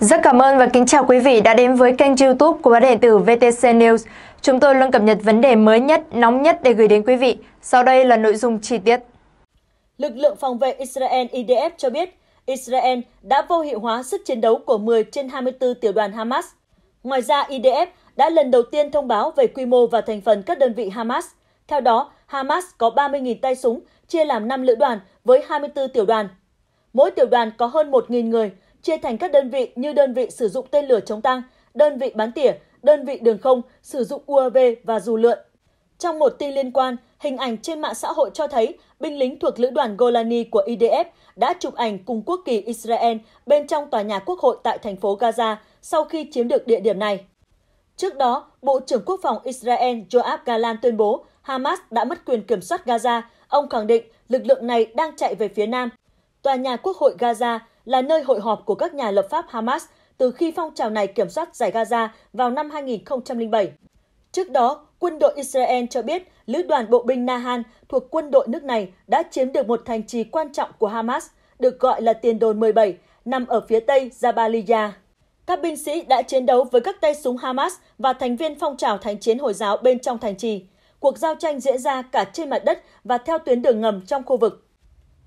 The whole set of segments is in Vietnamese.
Rất cảm ơn và kính chào quý vị đã đến với kênh youtube của báo điện tử VTC News. Chúng tôi luôn cập nhật vấn đề mới nhất, nóng nhất để gửi đến quý vị. Sau đây là nội dung chi tiết. Lực lượng phòng vệ Israel IDF cho biết Israel đã vô hiệu hóa sức chiến đấu của 10 trên 24 tiểu đoàn Hamas. Ngoài ra, IDF đã lần đầu tiên thông báo về quy mô và thành phần các đơn vị Hamas. Theo đó, Hamas có 30.000 tay súng, chia làm 5 lữ đoàn với 24 tiểu đoàn. Mỗi tiểu đoàn có hơn 1.000 người, chia thành các đơn vị như đơn vị sử dụng tên lửa chống tăng, đơn vị bán tỉa, đơn vị đường không, sử dụng UAV và dù lượn. Trong một tin liên quan, hình ảnh trên mạng xã hội cho thấy binh lính thuộc lữ đoàn Golani của IDF đã chụp ảnh cùng quốc kỳ Israel bên trong tòa nhà quốc hội tại thành phố Gaza sau khi chiếm được địa điểm này. Trước đó, Bộ trưởng Quốc phòng Israel Joab Galan tuyên bố Hamas đã mất quyền kiểm soát Gaza. Ông khẳng định lực lượng này đang chạy về phía nam. Tòa nhà Quốc hội Gaza là nơi hội họp của các nhà lập pháp Hamas từ khi phong trào này kiểm soát giải Gaza vào năm 2007. Trước đó, quân đội Israel cho biết lữ đoàn bộ binh Nahan thuộc quân đội nước này đã chiếm được một thành trì quan trọng của Hamas, được gọi là tiền đồn 17, nằm ở phía tây Jabalia. Các binh sĩ đã chiến đấu với các tay súng Hamas và thành viên phong trào thánh chiến Hồi giáo bên trong thành trì. Cuộc giao tranh diễn ra cả trên mặt đất và theo tuyến đường ngầm trong khu vực.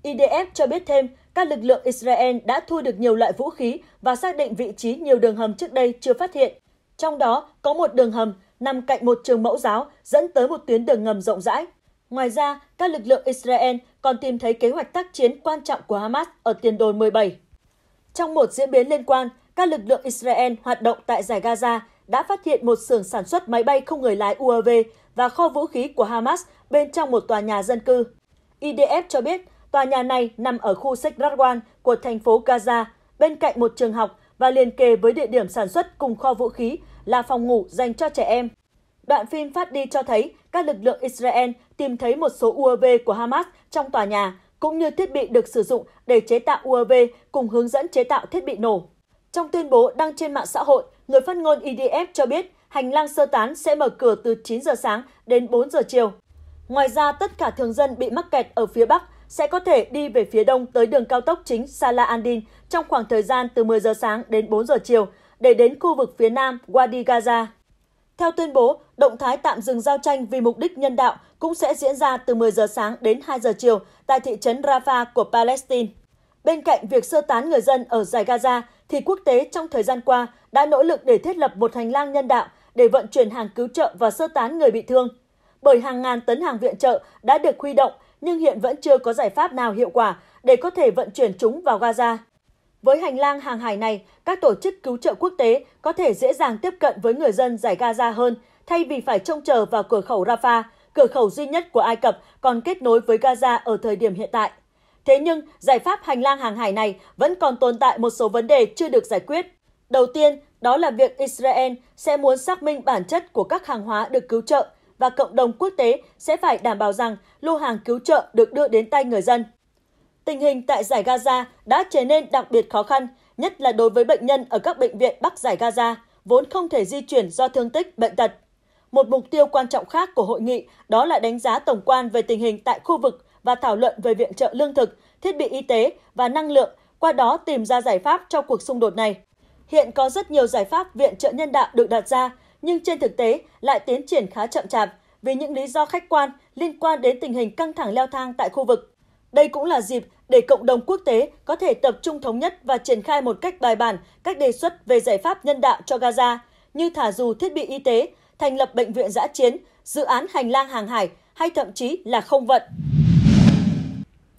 IDF cho biết thêm, các lực lượng Israel đã thu được nhiều loại vũ khí và xác định vị trí nhiều đường hầm trước đây chưa phát hiện. Trong đó có một đường hầm nằm cạnh một trường mẫu giáo dẫn tới một tuyến đường ngầm rộng rãi. Ngoài ra, các lực lượng Israel còn tìm thấy kế hoạch tác chiến quan trọng của Hamas ở tiền đồn 17. Trong một diễn biến liên quan, các lực lượng Israel hoạt động tại giải Gaza đã phát hiện một xưởng sản xuất máy bay không người lái UAV và kho vũ khí của Hamas bên trong một tòa nhà dân cư. IDF cho biết Tòa nhà này nằm ở khu Sekratwan của thành phố Gaza, bên cạnh một trường học và liền kề với địa điểm sản xuất cùng kho vũ khí là phòng ngủ dành cho trẻ em. Đoạn phim phát đi cho thấy các lực lượng Israel tìm thấy một số UAV của Hamas trong tòa nhà, cũng như thiết bị được sử dụng để chế tạo UAV cùng hướng dẫn chế tạo thiết bị nổ. Trong tuyên bố đăng trên mạng xã hội, người phát ngôn IDF e cho biết hành lang sơ tán sẽ mở cửa từ 9 giờ sáng đến 4 giờ chiều. Ngoài ra, tất cả thường dân bị mắc kẹt ở phía Bắc sẽ có thể đi về phía đông tới đường cao tốc chính Sala Andin trong khoảng thời gian từ 10 giờ sáng đến 4 giờ chiều để đến khu vực phía nam Wadi Gaza. Theo tuyên bố, động thái tạm dừng giao tranh vì mục đích nhân đạo cũng sẽ diễn ra từ 10 giờ sáng đến 2 giờ chiều tại thị trấn Rafah của Palestine. Bên cạnh việc sơ tán người dân ở giải Gaza, thì quốc tế trong thời gian qua đã nỗ lực để thiết lập một hành lang nhân đạo để vận chuyển hàng cứu trợ và sơ tán người bị thương. Bởi hàng ngàn tấn hàng viện trợ đã được huy động nhưng hiện vẫn chưa có giải pháp nào hiệu quả để có thể vận chuyển chúng vào Gaza. Với hành lang hàng hải này, các tổ chức cứu trợ quốc tế có thể dễ dàng tiếp cận với người dân giải Gaza hơn, thay vì phải trông chờ vào cửa khẩu Rafah, cửa khẩu duy nhất của Ai Cập còn kết nối với Gaza ở thời điểm hiện tại. Thế nhưng, giải pháp hành lang hàng hải này vẫn còn tồn tại một số vấn đề chưa được giải quyết. Đầu tiên, đó là việc Israel sẽ muốn xác minh bản chất của các hàng hóa được cứu trợ và cộng đồng quốc tế sẽ phải đảm bảo rằng lô hàng cứu trợ được đưa đến tay người dân. Tình hình tại giải Gaza đã trở nên đặc biệt khó khăn, nhất là đối với bệnh nhân ở các bệnh viện Bắc giải Gaza, vốn không thể di chuyển do thương tích, bệnh tật. Một mục tiêu quan trọng khác của hội nghị đó là đánh giá tổng quan về tình hình tại khu vực và thảo luận về viện trợ lương thực, thiết bị y tế và năng lượng, qua đó tìm ra giải pháp cho cuộc xung đột này. Hiện có rất nhiều giải pháp viện trợ nhân đạo được đặt ra nhưng trên thực tế lại tiến triển khá chậm chạp vì những lý do khách quan liên quan đến tình hình căng thẳng leo thang tại khu vực. Đây cũng là dịp để cộng đồng quốc tế có thể tập trung thống nhất và triển khai một cách bài bản các đề xuất về giải pháp nhân đạo cho Gaza như thả dù thiết bị y tế, thành lập bệnh viện giã chiến, dự án hành lang hàng hải hay thậm chí là không vận.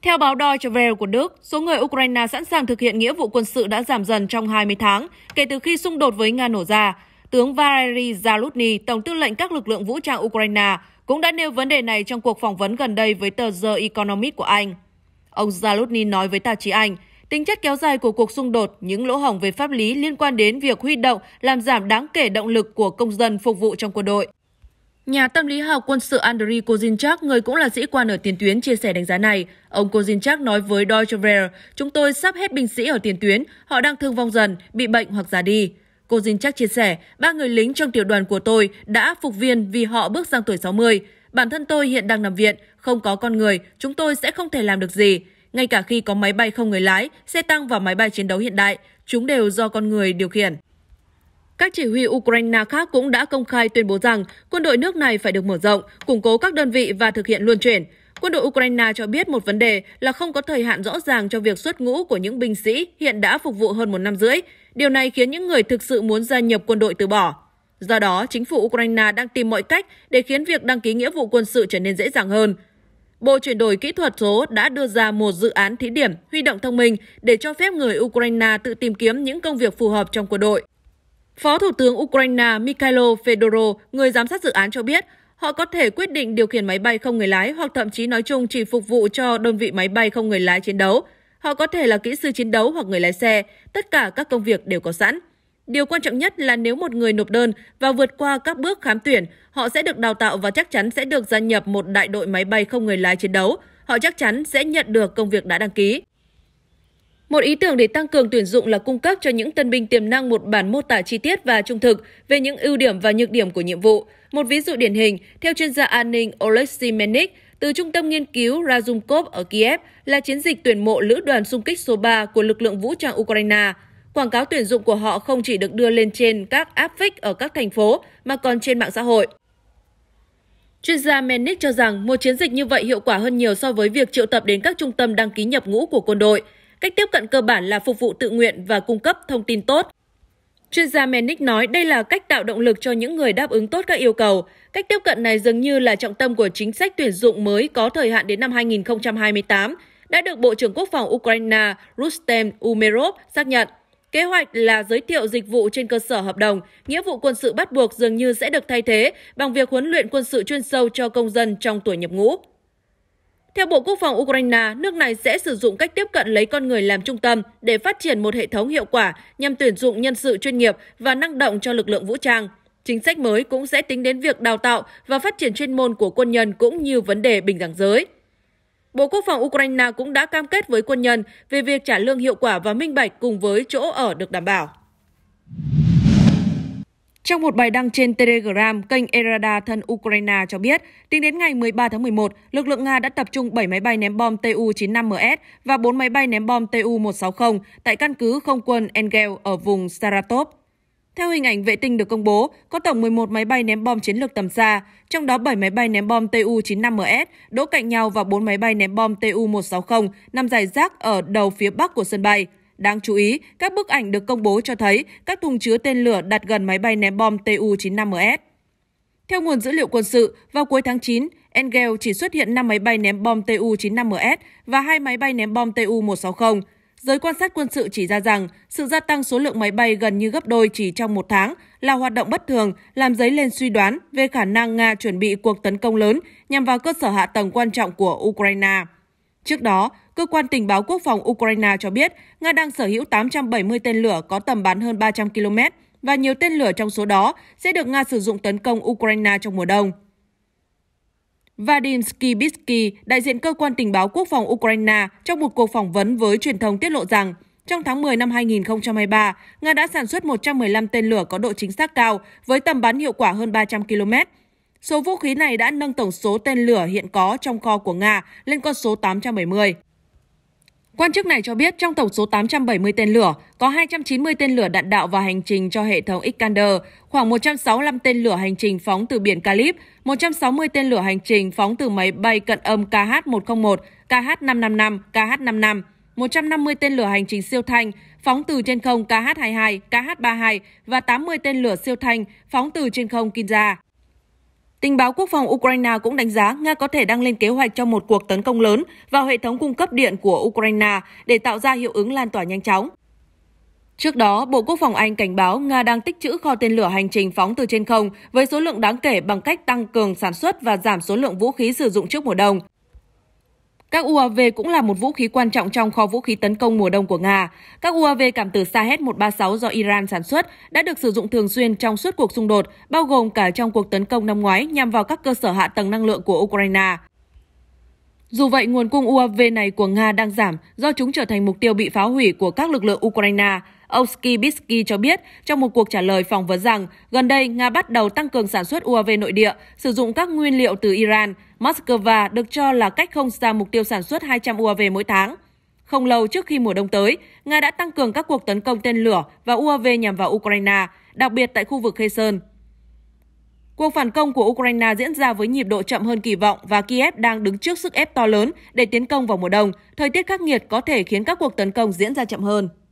Theo báo Deutsche Welle của Đức, số người Ukraine sẵn sàng thực hiện nghĩa vụ quân sự đã giảm dần trong 20 tháng kể từ khi xung đột với Nga nổ ra tướng Valery Zalutny, Tổng tư lệnh các lực lượng vũ trang Ukraine, cũng đã nêu vấn đề này trong cuộc phỏng vấn gần đây với tờ The Economist của Anh. Ông Zalutny nói với tạp chí Anh, tính chất kéo dài của cuộc xung đột, những lỗ hổng về pháp lý liên quan đến việc huy động làm giảm đáng kể động lực của công dân phục vụ trong quân đội. Nhà tâm lý học quân sự Andriy Kozinchak, người cũng là sĩ quan ở tiền tuyến, chia sẻ đánh giá này. Ông Kozinchak nói với Deutsche Welle, chúng tôi sắp hết binh sĩ ở tiền tuyến, họ đang thương vong dần, bị bệnh hoặc già đi. Cô Dinh chắc chia sẻ, ba người lính trong tiểu đoàn của tôi đã phục viên vì họ bước sang tuổi 60. Bản thân tôi hiện đang nằm viện, không có con người, chúng tôi sẽ không thể làm được gì. Ngay cả khi có máy bay không người lái, xe tăng và máy bay chiến đấu hiện đại, chúng đều do con người điều khiển. Các chỉ huy Ukraine khác cũng đã công khai tuyên bố rằng quân đội nước này phải được mở rộng, củng cố các đơn vị và thực hiện luân chuyển. Quân đội Ukraine cho biết một vấn đề là không có thời hạn rõ ràng cho việc xuất ngũ của những binh sĩ hiện đã phục vụ hơn một năm rưỡi. Điều này khiến những người thực sự muốn gia nhập quân đội từ bỏ. Do đó, chính phủ Ukraine đang tìm mọi cách để khiến việc đăng ký nghĩa vụ quân sự trở nên dễ dàng hơn. Bộ chuyển đổi kỹ thuật số đã đưa ra một dự án thí điểm huy động thông minh để cho phép người Ukraine tự tìm kiếm những công việc phù hợp trong quân đội. Phó Thủ tướng Ukraine Mikhailo Fedorov, người giám sát dự án cho biết, Họ có thể quyết định điều khiển máy bay không người lái hoặc thậm chí nói chung chỉ phục vụ cho đơn vị máy bay không người lái chiến đấu. Họ có thể là kỹ sư chiến đấu hoặc người lái xe, tất cả các công việc đều có sẵn. Điều quan trọng nhất là nếu một người nộp đơn và vượt qua các bước khám tuyển, họ sẽ được đào tạo và chắc chắn sẽ được gia nhập một đại đội máy bay không người lái chiến đấu. Họ chắc chắn sẽ nhận được công việc đã đăng ký. Một ý tưởng để tăng cường tuyển dụng là cung cấp cho những tân binh tiềm năng một bản mô tả chi tiết và trung thực về những ưu điểm và nhược điểm của nhiệm vụ. Một ví dụ điển hình, theo chuyên gia an ninh Oleksiy Menik, từ trung tâm nghiên cứu Razumkov ở Kiev là chiến dịch tuyển mộ lữ đoàn xung kích số 3 của lực lượng vũ trang Ukraine. Quảng cáo tuyển dụng của họ không chỉ được đưa lên trên các app fake ở các thành phố mà còn trên mạng xã hội. Chuyên gia Menik cho rằng một chiến dịch như vậy hiệu quả hơn nhiều so với việc triệu tập đến các trung tâm đăng ký nhập ngũ của quân đội. Cách tiếp cận cơ bản là phục vụ tự nguyện và cung cấp thông tin tốt. Chuyên gia Menick nói đây là cách tạo động lực cho những người đáp ứng tốt các yêu cầu. Cách tiếp cận này dường như là trọng tâm của chính sách tuyển dụng mới có thời hạn đến năm 2028, đã được Bộ trưởng Quốc phòng Ukraine Rustem Umerov xác nhận. Kế hoạch là giới thiệu dịch vụ trên cơ sở hợp đồng, nghĩa vụ quân sự bắt buộc dường như sẽ được thay thế bằng việc huấn luyện quân sự chuyên sâu cho công dân trong tuổi nhập ngũ. Theo Bộ Quốc phòng Ukraine, nước này sẽ sử dụng cách tiếp cận lấy con người làm trung tâm để phát triển một hệ thống hiệu quả nhằm tuyển dụng nhân sự chuyên nghiệp và năng động cho lực lượng vũ trang. Chính sách mới cũng sẽ tính đến việc đào tạo và phát triển chuyên môn của quân nhân cũng như vấn đề bình đẳng giới. Bộ Quốc phòng Ukraine cũng đã cam kết với quân nhân về việc trả lương hiệu quả và minh bạch cùng với chỗ ở được đảm bảo. Trong một bài đăng trên Telegram, kênh Erada thân Ukraine cho biết, tính đến ngày 13 tháng 11, lực lượng Nga đã tập trung 7 máy bay ném bom Tu-95MS và 4 máy bay ném bom Tu-160 tại căn cứ không quân Engel ở vùng Saratov. Theo hình ảnh vệ tinh được công bố, có tổng 11 máy bay ném bom chiến lược tầm xa, trong đó 7 máy bay ném bom Tu-95MS đỗ cạnh nhau và 4 máy bay ném bom Tu-160 nằm dài rác ở đầu phía bắc của sân bay. Đáng chú ý, các bức ảnh được công bố cho thấy các thùng chứa tên lửa đặt gần máy bay ném bom Tu-95MS. Theo nguồn dữ liệu quân sự, vào cuối tháng 9, Engel chỉ xuất hiện 5 máy bay ném bom Tu-95MS và 2 máy bay ném bom Tu-160. Giới quan sát quân sự chỉ ra rằng sự gia tăng số lượng máy bay gần như gấp đôi chỉ trong một tháng là hoạt động bất thường, làm dấy lên suy đoán về khả năng Nga chuẩn bị cuộc tấn công lớn nhằm vào cơ sở hạ tầng quan trọng của Ukraine. Trước đó, cơ quan tình báo quốc phòng Ukraine cho biết Nga đang sở hữu 870 tên lửa có tầm bắn hơn 300 km và nhiều tên lửa trong số đó sẽ được Nga sử dụng tấn công Ukraine trong mùa đông. Vadim Skibitsky, đại diện cơ quan tình báo quốc phòng Ukraine, trong một cuộc phỏng vấn với truyền thông tiết lộ rằng trong tháng 10 năm 2023, Nga đã sản xuất 115 tên lửa có độ chính xác cao với tầm bắn hiệu quả hơn 300 km Số vũ khí này đã nâng tổng số tên lửa hiện có trong kho của Nga lên con số 870. Quan chức này cho biết trong tổng số 870 tên lửa, có 290 tên lửa đạn đạo và hành trình cho hệ thống Iskander, khoảng 165 tên lửa hành trình phóng từ biển Kalib, 160 tên lửa hành trình phóng từ máy bay cận âm KH-101, KH-555, KH-55, 150 tên lửa hành trình siêu thanh phóng từ trên không KH-22, KH-32 và 80 tên lửa siêu thanh phóng từ trên không Kinza. Tình báo quốc phòng Ukraine cũng đánh giá Nga có thể đang lên kế hoạch cho một cuộc tấn công lớn vào hệ thống cung cấp điện của Ukraine để tạo ra hiệu ứng lan tỏa nhanh chóng. Trước đó, Bộ Quốc phòng Anh cảnh báo Nga đang tích trữ kho tên lửa hành trình phóng từ trên không với số lượng đáng kể bằng cách tăng cường sản xuất và giảm số lượng vũ khí sử dụng trước mùa đông. Các UAV cũng là một vũ khí quan trọng trong kho vũ khí tấn công mùa đông của Nga. Các UAV cảm tử Shahed 136 do Iran sản xuất đã được sử dụng thường xuyên trong suốt cuộc xung đột, bao gồm cả trong cuộc tấn công năm ngoái nhằm vào các cơ sở hạ tầng năng lượng của Ukraine. Dù vậy, nguồn cung UAV này của Nga đang giảm do chúng trở thành mục tiêu bị phá hủy của các lực lượng Ukraine. Ông Skibitsky cho biết trong một cuộc trả lời phỏng vấn rằng gần đây Nga bắt đầu tăng cường sản xuất UAV nội địa, sử dụng các nguyên liệu từ Iran. Moscow được cho là cách không xa mục tiêu sản xuất 200 UAV mỗi tháng. Không lâu trước khi mùa đông tới, Nga đã tăng cường các cuộc tấn công tên lửa và UAV nhằm vào Ukraine, đặc biệt tại khu vực Kherson. Cuộc phản công của Ukraine diễn ra với nhịp độ chậm hơn kỳ vọng và Kiev đang đứng trước sức ép to lớn để tiến công vào mùa đông. Thời tiết khắc nghiệt có thể khiến các cuộc tấn công diễn ra chậm hơn.